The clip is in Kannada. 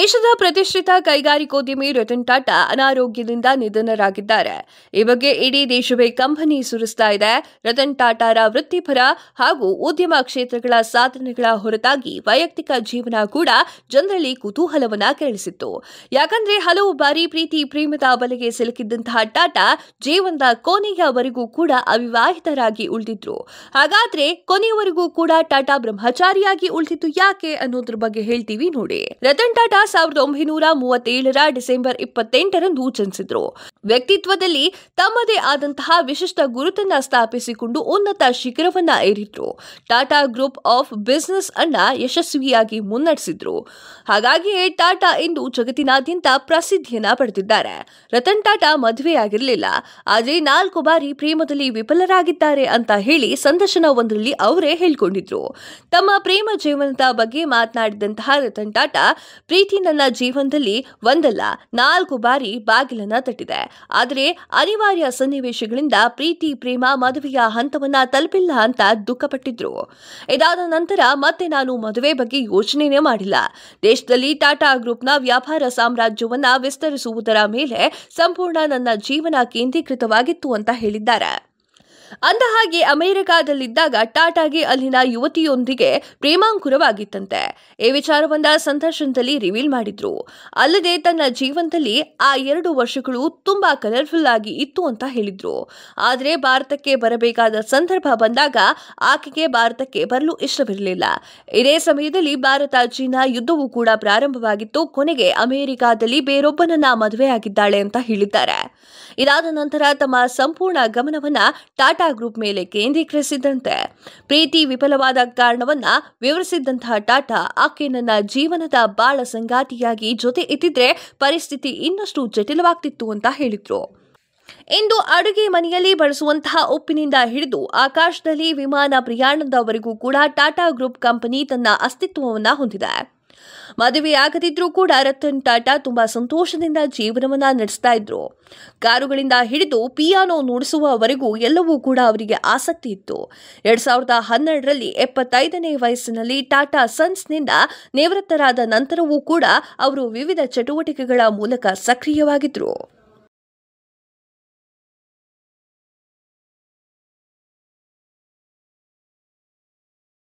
ದೇಶದ ಪ್ರತಿಷ್ಠಿತ ಕೈಗಾರಿಕೋದ್ಯಮಿ ರತನ್ ಟಾಟಾ ಅನಾರೋಗ್ಯದಿಂದ ನಿಧನರಾಗಿದ್ದಾರೆ ಈ ಬಗ್ಗೆ ಇಡೀ ದೇಶವೇ ಕಂಬನಿ ಸುರಿಸ್ತಾ ಇದೆ ರತನ್ ಟಾಟಾರ ವೃತ್ತಿಪರ ಹಾಗೂ ಉದ್ಯಮ ಕ್ಷೇತ್ರಗಳ ಸಾಧನೆಗಳ ಹೊರತಾಗಿ ವೈಯಕ್ತಿಕ ಜೀವನ ಕೂಡ ಜನರಲ್ಲಿ ಕುತೂಹಲವನ್ನ ಕೇಳಿಸಿತ್ತು ಯಾಕಂದ್ರೆ ಹಲವು ಬಾರಿ ಪ್ರೀತಿ ಪ್ರೇಮದ ಬಲೆಗೆ ಸಿಲುಕಿದ್ದಂತಹ ಟಾಟಾ ಜೀವನದ ಕೊನೆಯವರೆಗೂ ಕೂಡ ಅವಿವಾಹಿತರಾಗಿ ಉಳಿದಿದ್ರು ಹಾಗಾದ್ರೆ ಕೊನೆಯವರೆಗೂ ಕೂಡ ಟಾಟಾ ಬ್ರಹ್ಮಚಾರಿಯಾಗಿ ಉಳಿದಿತ್ತು ಯಾಕೆ ಅನ್ನೋದ್ರ ಬಗ್ಗೆ ಹೇಳ್ತೀವಿ ನೋಡಿ ರತನ್ ಟಾಟಾ ಸಾವಿರದ ಒಂಬೈನೂರ ಮೂವತ್ತೇಳರ ಡಿಸೆಂಬರ್ ಇಪ್ಪತ್ತೆಂಟರಂದು ಜನಿಸಿದ್ರು ವ್ಯಕ್ತಿತ್ವದಲ್ಲಿ ತಮ್ಮದೇ ಆದಂತಹ ವಿಶಿಷ್ಟ ಗುರುತನ್ನ ಸ್ಥಾಪಿಸಿಕೊಂಡು ಉನ್ನತ ಶಿಖರವನ್ನ ಏರಿದ್ರು ಟಾಟಾ ಗ್ರೂಪ್ ಆಫ್ ಬಿಸ್ನೆಸ್ ಅನ್ನ ಯಶಸ್ವಿಯಾಗಿ ಮುನ್ನಡೆಸಿದ್ರು ಹಾಗಾಗಿಯೇ ಟಾಟಾ ಎಂದು ಜಗತ್ತಿನಾದ್ಯಂತ ಪ್ರಸಿದ್ಧಿಯನ್ನ ಪಡೆದಿದ್ದಾರೆ ರತನ್ ಟಾಟಾ ಮದುವೆಯಾಗಿರಲಿಲ್ಲ ಆದರೆ ನಾಲ್ಕು ಬಾರಿ ಪ್ರೇಮದಲ್ಲಿ ವಿಫಲರಾಗಿದ್ದಾರೆ ಅಂತ ಹೇಳಿ ಸಂದರ್ಶನವೊಂದರಲ್ಲಿ ಅವರೇ ಹೇಳಿಕೊಂಡಿದ್ರು ತಮ್ಮ ಪ್ರೇಮ ಜೀವನದ ಬಗ್ಗೆ ಮಾತನಾಡಿದಂತಹ ರತನ್ ಟಾಟಾ ಪ್ರೀತಿ ನನ್ನ ಜೀವನದಲ್ಲಿ ಒಂದಲ್ಲ ನಾಲ್ಕು ಬಾರಿ ಬಾಗಿಲನ್ನ ತಟ್ಟಿದೆ ಆದರೆ ಅನಿವಾರ್ಯ ಸನ್ನಿವೇಶಗಳಿಂದ ಪ್ರೀತಿ ಪ್ರೇಮ ಮದುವೆಯ ಹಂತವನ್ನ ತಲುಪಿಲ್ಲ ಅಂತ ದುಃಖಪಟ್ಟಿದ್ರು ಇದಾದ ನಂತರ ಮತ್ತೆ ನಾನು ಮದುವೆ ಬಗ್ಗೆ ಯೋಚನೆನೇ ಮಾಡಿಲ್ಲ ದೇಶದಲ್ಲಿ ಟಾಟಾ ಗ್ರೂಪ್ನ ವ್ಯಾಪಾರ ಸಾಮ್ರಾಜ್ಯವನ್ನ ವಿಸ್ತರಿಸುವುದರ ಮೇಲೆ ಸಂಪೂರ್ಣ ನನ್ನ ಜೀವನ ಕೇಂದ್ರೀಕೃತವಾಗಿತ್ತು ಅಂತ ಹೇಳಿದ್ದಾರೆ ಅಂದ ಹಾಗೆ ಅಮೆರಿಕಾದಲ್ಲಿದ್ದಾಗ ಟಾಟಾಗೆ ಅಲ್ಲಿನ ಯುವತಿಯೊಂದಿಗೆ ಪ್ರೇಮಾಂಕುರವಾಗಿತ್ತಂತೆ ಈ ವಿಚಾರವನ್ನ ಸಂದರ್ಶನದಲ್ಲಿ ರಿವೀಲ್ ಮಾಡಿದ್ರು ಅಲ್ಲದೆ ತನ್ನ ಜೀವನದಲ್ಲಿ ಆ ಎರಡು ವರ್ಷಗಳು ತುಂಬಾ ಕಲರ್ಫುಲ್ ಆಗಿ ಇತ್ತು ಅಂತ ಹೇಳಿದ್ರು ಆದರೆ ಭಾರತಕ್ಕೆ ಬರಬೇಕಾದ ಸಂದರ್ಭ ಬಂದಾಗ ಆಕೆಗೆ ಭಾರತಕ್ಕೆ ಬರಲು ಇಷ್ಟವಿರಲಿಲ್ಲ ಇದೇ ಸಮಯದಲ್ಲಿ ಭಾರತ ಚೀನಾ ಯುದ್ಧವೂ ಕೂಡ ಪ್ರಾರಂಭವಾಗಿತ್ತು ಕೊನೆಗೆ ಅಮೆರಿಕಾದಲ್ಲಿ ಬೇರೊಬ್ಬನನ್ನ ಮದುವೆಯಾಗಿದ್ದಾಳೆ ಅಂತ ಹೇಳಿದ್ದಾರೆ ಇದಾದ ನಂತರ ತಮ್ಮ ಸಂಪೂರ್ಣ ಗಮನವನ್ನ ಟಾಟಾ ಟಾಟಾ ಗ್ರೂಪ್ ಮೇಲೆ ಕೇಂದ್ರೀಕರಿಸಿದಂತೆ ಪ್ರೀತಿ ವಿಫಲವಾದ ಕಾರಣವನ್ನ ವಿವರಿಸಿದ್ದಂತಹ ಟಾಟಾ ಆಕೆ ನನ್ನ ಜೀವನದ ಬಾಳ ಸಂಗಾತಿಯಾಗಿ ಜೊತೆ ಇದ್ದಿದ್ರೆ ಪರಿಸ್ಥಿತಿ ಇನ್ನಷ್ಟು ಜಟಿಲವಾಗ್ತಿತ್ತು ಅಂತ ಹೇಳಿದ್ರು ಇಂದು ಅಡುಗೆ ಮನೆಯಲ್ಲಿ ಬಳಸುವಂತಹ ಉಪ್ಪಿನಿಂದ ಹಿಡಿದು ಆಕಾಶದಲ್ಲಿ ವಿಮಾನ ಪ್ರಯಾಣದವರೆಗೂ ಕೂಡ ಟಾಟಾ ಗ್ರೂಪ್ ಕಂಪನಿ ತನ್ನ ಅಸ್ತಿತ್ವವನ್ನು ಹೊಂದಿದೆ ಮದುವೆಯಾಗದಿದ್ರೂ ಕೂಡ ರತನ್ ಟಾಟಾ ತುಂಬಾ ಸಂತೋಷದಿಂದ ಜೀವನವನ್ನ ನಡೆಸ್ತಾ ಇದ್ರು ಕಾರುಗಳಿಂದ ಹಿಡಿದು ಪಿಯಾನೋ ನುಡಿಸುವವರೆಗೂ ಎಲ್ಲವೂ ಕೂಡ ಅವರಿಗೆ ಆಸಕ್ತಿ ಇತ್ತು ಎರಡ್ ಸಾವಿರದ ಹನ್ನೆರಡರಲ್ಲಿ ಎಪ್ಪತ್ತೈದನೇ ವಯಸ್ಸಿನಲ್ಲಿ ಟಾಟಾ ಸನ್ಸ್ನಿಂದ ನಿವೃತ್ತರಾದ ನಂತರವೂ ಕೂಡ ಅವರು ವಿವಿಧ ಚಟುವಟಿಕೆಗಳ ಮೂಲಕ ಸಕ್ರಿಯವಾಗಿದ್ದರು